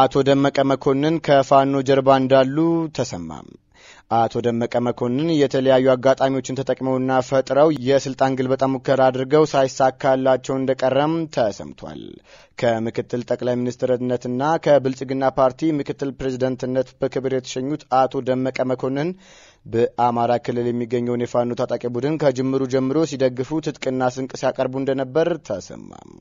አቶ ደመቀ መኮንን ከፋኖ ጀርባ እንዳሉ ተሰማ። አቶ ደመቀ መኮንን የተለያዩ አጋጣሚዎችን ተጠቅመውና ፈጥረው የስልጣን ግልበጣ ሙከራ አድርገው ሳይሳካላቸው እንደቀረም ተሰምቷል። ከምክትል ጠቅላይ ሚኒስትርነትና ከብልጽግና ፓርቲ ምክትል ፕሬዝደንትነት በክብር የተሸኙት አቶ ደመቀ መኮንን በአማራ ክልል የሚገኘውን የፋኖ ታጣቂ ቡድን ከጅምሩ ጀምሮ ሲደግፉ ትጥቅና ስንቅ ሲያቀርቡ እንደነበር ተሰማም።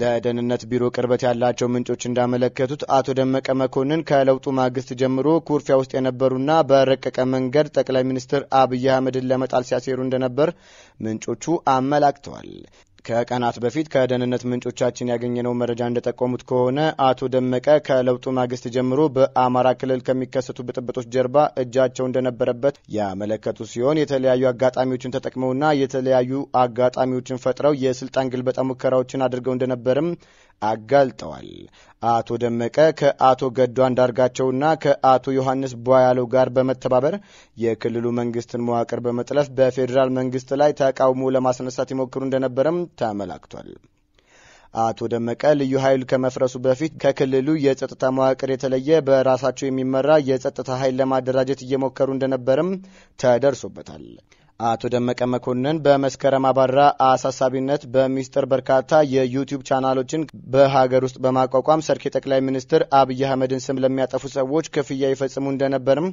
ለደህንነት ቢሮ ቅርበት ያላቸው ምንጮች እንዳመለከቱት አቶ ደመቀ መኮንን ከለውጡ ማግስት ጀምሮ ኩርፊያ ውስጥ የነበሩና በረቀቀ መንገድ ጠቅላይ ሚኒስትር አብይ አህመድን ለመጣል ሲያሴሩ እንደነበር ምንጮቹ አመላክተዋል። ከቀናት በፊት ከደህንነት ምንጮቻችን ያገኘነው መረጃ እንደጠቆሙት ከሆነ አቶ ደመቀ ከለውጡ ማግስት ጀምሮ በአማራ ክልል ከሚከሰቱ ብጥብጦች ጀርባ እጃቸው እንደነበረበት ያመለከቱ ሲሆን የተለያዩ አጋጣሚዎችን ተጠቅመውና የተለያዩ አጋጣሚዎችን ፈጥረው የስልጣን ግልበጣ ሙከራዎችን አድርገው እንደነበርም አጋልጠዋል። አቶ ደመቀ ከአቶ ገዱ አንዳርጋቸውና ከአቶ ዮሐንስ ቧያለው ጋር በመተባበር የክልሉ መንግስትን መዋቅር በመጥለፍ በፌዴራል መንግስት ላይ ተቃውሞ ለማስነሳት ይሞክሩ እንደነበረም ተመላክቷል። አቶ ደመቀ ልዩ ኃይል ከመፍረሱ በፊት ከክልሉ የጸጥታ መዋቅር የተለየ በራሳቸው የሚመራ የጸጥታ ኃይል ለማደራጀት እየሞከሩ እንደነበረም ተደርሶበታል። አቶ ደመቀ መኮንን በመስከረም አባራ አሳሳቢነት በሚስጥር በርካታ የዩቲዩብ ቻናሎችን በሀገር ውስጥ በማቋቋም ሰርክ የጠቅላይ ሚኒስትር አብይ አህመድን ስም ለሚያጠፉ ሰዎች ክፍያ ይፈጽሙ እንደነበርም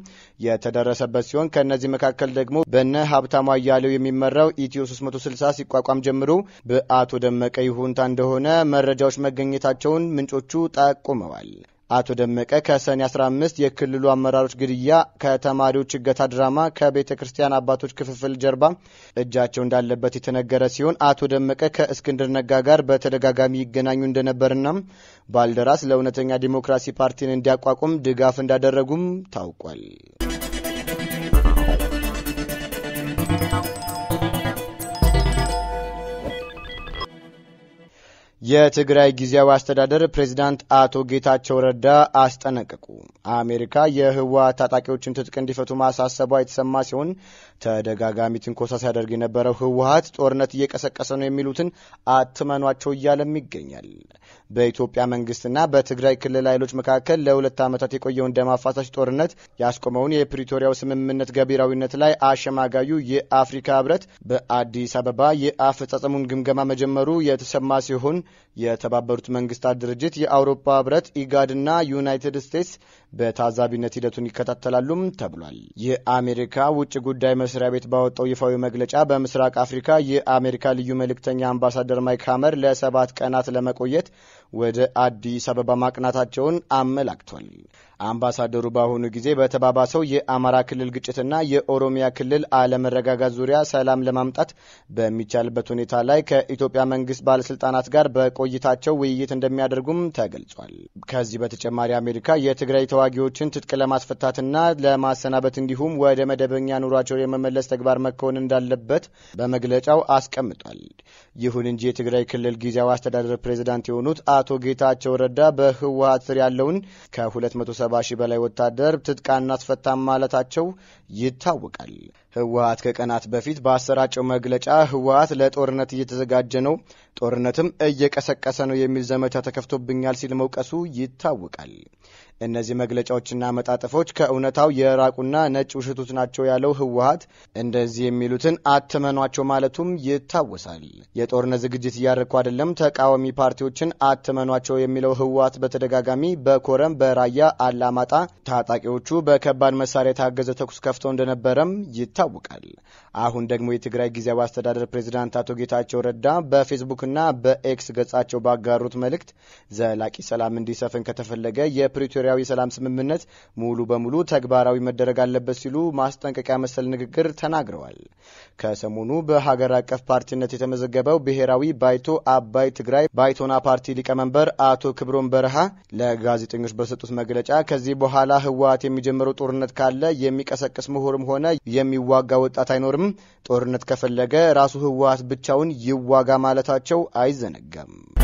የተደረሰበት ሲሆን ከእነዚህ መካከል ደግሞ በነ ሀብታሙ አያሌው የሚመራው ኢትዮ 360 ሲቋቋም ጀምሮ በአቶ ደመቀ ይሁንታ እንደሆነ መረጃዎች መገኘታቸውን ምንጮቹ ጠቁመዋል። አቶ ደመቀ ከሰኔ 15 የክልሉ አመራሮች ግድያ ከተማሪዎች እገታ ድራማ ከቤተ ክርስቲያን አባቶች ክፍፍል ጀርባ እጃቸው እንዳለበት የተነገረ ሲሆን አቶ ደመቀ ከእስክንድር ነጋ ጋር በተደጋጋሚ ይገናኙ እንደነበርና ባልደራስ ለእውነተኛ ዲሞክራሲ ፓርቲን እንዲያቋቁም ድጋፍ እንዳደረጉም ታውቋል። የትግራይ ጊዜያዊ አስተዳደር ፕሬዚዳንት አቶ ጌታቸው ረዳ አስጠነቀቁ። አሜሪካ የህወሓት ታጣቂዎችን ትጥቅ እንዲፈቱ ማሳሰቧ የተሰማ ሲሆን ተደጋጋሚ ትንኮሳ ሲያደርግ የነበረው ህወሀት ጦርነት እየቀሰቀሰ ነው የሚሉትን አትመኗቸው እያለም ይገኛል። በኢትዮጵያ መንግስትና በትግራይ ክልል ኃይሎች መካከል ለሁለት ዓመታት የቆየውን ደም አፋሳሽ ጦርነት ያስቆመውን የፕሪቶሪያው ስምምነት ገቢራዊነት ላይ አሸማጋዩ የአፍሪካ ህብረት በአዲስ አበባ የአፈጻጸሙን ግምገማ መጀመሩ የተሰማ ሲሆን የተባበሩት መንግስታት ድርጅት፣ የአውሮፓ ህብረት፣ ኢጋድና ዩናይትድ ስቴትስ በታዛቢነት ሂደቱን ይከታተላሉም ተብሏል። የአሜሪካ ውጭ ጉዳይ መስሪያ ቤት ባወጣው ይፋዊ መግለጫ በምስራቅ አፍሪካ የአሜሪካ ልዩ መልእክተኛ አምባሳደር ማይክ ሀመር ለሰባት ቀናት ለመቆየት ወደ አዲስ አበባ ማቅናታቸውን አመላክቷል። አምባሳደሩ በአሁኑ ጊዜ በተባባሰው የአማራ ክልል ግጭትና የኦሮሚያ ክልል አለመረጋጋት ዙሪያ ሰላም ለማምጣት በሚቻልበት ሁኔታ ላይ ከኢትዮጵያ መንግስት ባለስልጣናት ጋር በቆይታቸው ውይይት እንደሚያደርጉም ተገልጿል። ከዚህ በተጨማሪ አሜሪካ የትግራይ ተዋጊዎችን ትጥቅ ለማስፈታትና ለማሰናበት እንዲሁም ወደ መደበኛ ኑሯቸው የመመለስ ተግባር መከወን እንዳለበት በመግለጫው አስቀምጧል። ይሁን እንጂ የትግራይ ክልል ጊዜያዊ አስተዳደር ፕሬዚዳንት የሆኑት አቶ ጌታቸው ረዳ በህወሀት ስር ያለውን ከ270 ሺህ በላይ ወታደር ትጥቅ አናስፈታም ማለታቸው ይታወቃል። ህወሀት ከቀናት በፊት በአሰራጨው መግለጫ ህወሀት ለጦርነት እየተዘጋጀ ነው፣ ጦርነትም እየቀሰቀሰ ነው የሚል ዘመቻ ተከፍቶብኛል ሲል መውቀሱ ይታወቃል። እነዚህ መግለጫዎችና መጣጥፎች ከእውነታው የራቁና ነጭ ውሸቶች ናቸው ያለው ህወሀት እንደዚህ የሚሉትን አትመኗቸው ማለቱም ይታወሳል። የጦርነት ዝግጅት እያደረግኩ አይደለም፣ ተቃዋሚ ፓርቲዎችን አትመኗቸው የሚለው ህወሀት በተደጋጋሚ በኮረም፣ በራያ አላማጣ ታጣቂዎቹ በከባድ መሳሪያ የታገዘ ተኩስ ከፍተው እንደነበረም ይታወቃል። አሁን ደግሞ የትግራይ ጊዜያዊ አስተዳደር ፕሬዚዳንት አቶ ጌታቸው ረዳ በፌስቡክና በኤክስ ገጻቸው ባጋሩት መልእክት ዘላቂ ሰላም እንዲሰፍን ከተፈለገ የፕሪቶሪያ የፕሪቶሪያው የሰላም ስምምነት ሙሉ በሙሉ ተግባራዊ መደረግ አለበት ሲሉ ማስጠንቀቂያ መሰል ንግግር ተናግረዋል። ከሰሞኑ በሀገር አቀፍ ፓርቲነት የተመዘገበው ብሔራዊ ባይቶ አባይ ትግራይ ባይቶና ፓርቲ ሊቀመንበር አቶ ክብሮም በረሃ ለጋዜጠኞች በሰጡት መግለጫ ከዚህ በኋላ ህወሀት የሚጀምረው ጦርነት ካለ የሚቀሰቅስ ምሁርም ሆነ የሚዋጋ ወጣት አይኖርም። ጦርነት ከፈለገ ራሱ ህወሀት ብቻውን ይዋጋ ማለታቸው አይዘነጋም።